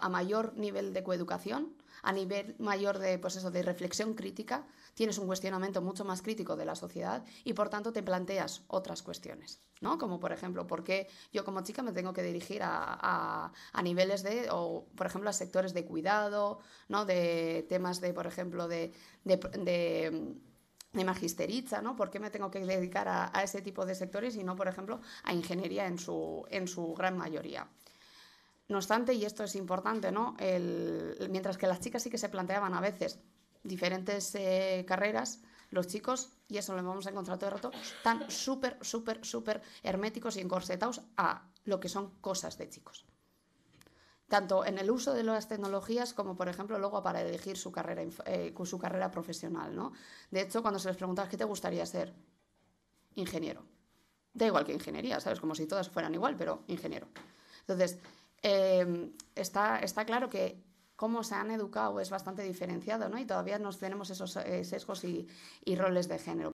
a mayor nivel de coeducación, a nivel mayor de, pues de reflexión crítica, tienes un cuestionamiento mucho más crítico de la sociedad y por tanto te planteas otras cuestiones, ¿no? Como por ejemplo, ¿por qué yo como chica me tengo que dirigir a, niveles de, o por ejemplo, a sectores de cuidado, ¿no? De temas de, por ejemplo, de, de, magisteriza, ¿no? ¿Por qué me tengo que dedicar a, ese tipo de sectores y no, por ejemplo, a ingeniería en su gran mayoría? No obstante, y esto es importante, ¿no? mientras que las chicas sí que se planteaban a veces diferentes eh, carreras, los chicos, y eso lo vamos a encontrar todo el rato, están súper, súper, súper herméticos y encorsetados a lo que son cosas de chicos. Tanto en el uso de las tecnologías como, por ejemplo, luego para elegir su carrera, eh, su carrera profesional. ¿no? De hecho, cuando se les preguntaba qué te gustaría ser, ingeniero. Da igual que ingeniería, ¿sabes? Como si todas fueran igual, pero ingeniero. Entonces, Em, está, está claro que cómo se han educado es bastante diferenciado, ¿no? Y todavía nos tenemos esos eh, sesgos y roles de género.